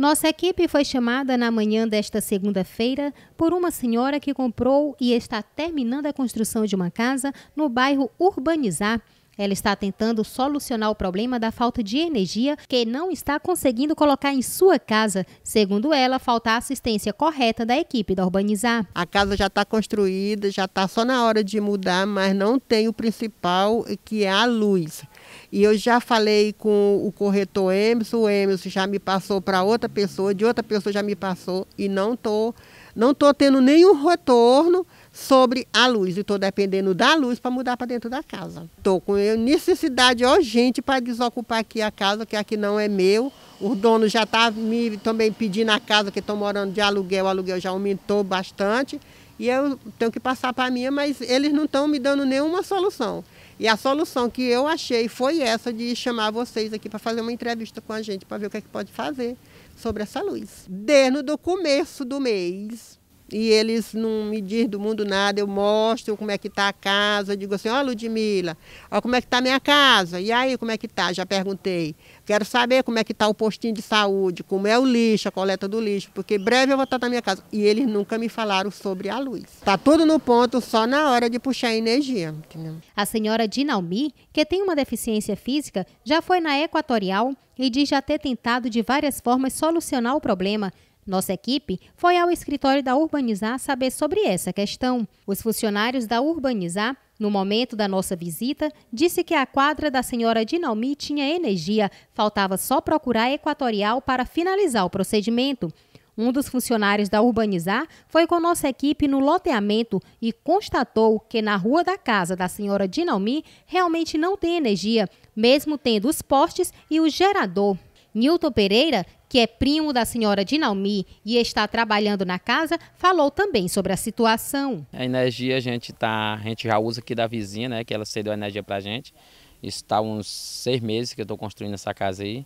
Nossa equipe foi chamada na manhã desta segunda-feira por uma senhora que comprou e está terminando a construção de uma casa no bairro Urbanizar, ela está tentando solucionar o problema da falta de energia que não está conseguindo colocar em sua casa. Segundo ela, falta a assistência correta da equipe da Urbanizar. A casa já está construída, já está só na hora de mudar, mas não tem o principal, que é a luz. E eu já falei com o corretor Emerson, o Emerson já me passou para outra pessoa, de outra pessoa já me passou e não tô não tô tendo nenhum retorno sobre a luz. E estou dependendo da luz para mudar para dentro da casa. Estou com necessidade urgente para desocupar aqui a casa, que aqui não é meu. O dono já está me também pedindo a casa, que estou morando de aluguel, o aluguel já aumentou bastante. E eu tenho que passar para a minha, mas eles não estão me dando nenhuma solução. E a solução que eu achei foi essa de chamar vocês aqui para fazer uma entrevista com a gente, para ver o que, é que pode fazer sobre essa luz. Desde o começo do mês, e eles não me dizem do mundo nada. Eu mostro como é que está a casa. Eu digo assim, ó oh, Ludmilla, ó como é que está a minha casa. E aí, como é que está? Já perguntei. Quero saber como é que está o postinho de saúde, como é o lixo, a coleta do lixo, porque breve eu vou estar tá na minha casa. E eles nunca me falaram sobre a luz. Está tudo no ponto, só na hora de puxar a energia. Entendeu? A senhora Dinalmi, que tem uma deficiência física, já foi na Equatorial e diz já ter tentado de várias formas solucionar o problema, nossa equipe foi ao escritório da Urbanizar saber sobre essa questão. Os funcionários da Urbanizar no momento da nossa visita, disse que a quadra da senhora Dinalmi tinha energia, faltava só procurar Equatorial para finalizar o procedimento. Um dos funcionários da Urbanizar foi com nossa equipe no loteamento e constatou que na rua da casa da senhora Dinalmi realmente não tem energia, mesmo tendo os postes e o gerador Newton Pereira, que é primo da senhora Dinalmi e está trabalhando na casa, falou também sobre a situação. A energia a gente tá, a gente já usa aqui da vizinha, né? Que ela cedeu a energia para a gente. Está uns seis meses que eu estou construindo essa casa aí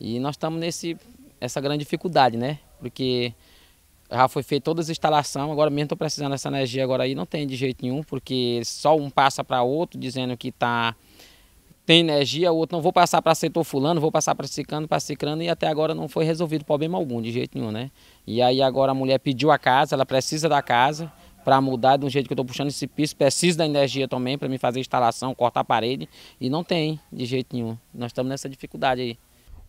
e nós estamos nesse essa grande dificuldade, né? Porque já foi feita todas as instalações, agora mesmo estou precisando dessa energia agora aí, não tem de jeito nenhum, porque só um passa para outro dizendo que está tem energia, o outro não vou passar para setor fulano, vou passar para cicano, para cicrano e até agora não foi resolvido problema algum, de jeito nenhum, né? E aí agora a mulher pediu a casa, ela precisa da casa para mudar de um jeito que eu estou puxando esse piso, precisa da energia também para me fazer instalação, cortar a parede e não tem de jeito nenhum. Nós estamos nessa dificuldade aí.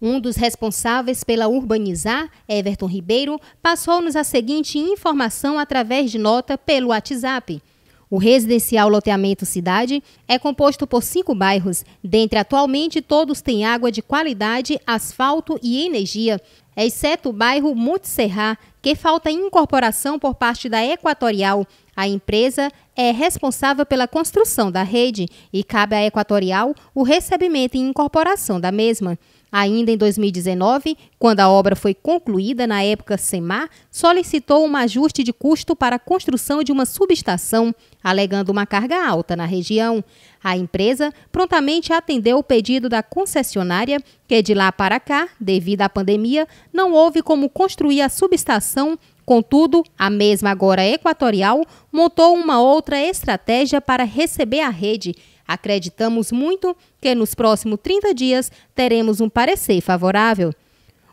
Um dos responsáveis pela urbanizar, Everton Ribeiro, passou-nos a seguinte informação através de nota pelo WhatsApp. O residencial Loteamento Cidade é composto por cinco bairros, dentre atualmente todos têm água de qualidade, asfalto e energia, exceto o bairro Montserrat, que falta incorporação por parte da Equatorial. A empresa é responsável pela construção da rede e cabe à Equatorial o recebimento e incorporação da mesma. Ainda em 2019, quando a obra foi concluída na época SEMAR, solicitou um ajuste de custo para a construção de uma subestação, alegando uma carga alta na região. A empresa prontamente atendeu o pedido da concessionária, que de lá para cá, devido à pandemia, não houve como construir a subestação Contudo, a mesma agora equatorial montou uma outra estratégia para receber a rede. Acreditamos muito que nos próximos 30 dias teremos um parecer favorável.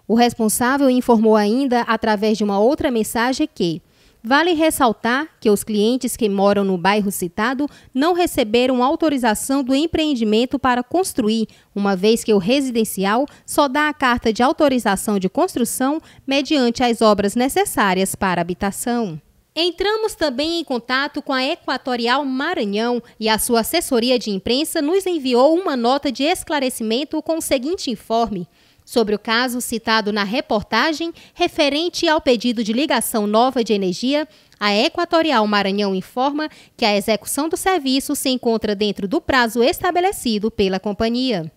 O responsável informou ainda, através de uma outra mensagem, que Vale ressaltar que os clientes que moram no bairro citado não receberam autorização do empreendimento para construir, uma vez que o residencial só dá a carta de autorização de construção mediante as obras necessárias para habitação. Entramos também em contato com a Equatorial Maranhão e a sua assessoria de imprensa nos enviou uma nota de esclarecimento com o seguinte informe. Sobre o caso citado na reportagem, referente ao pedido de ligação nova de energia, a Equatorial Maranhão informa que a execução do serviço se encontra dentro do prazo estabelecido pela companhia.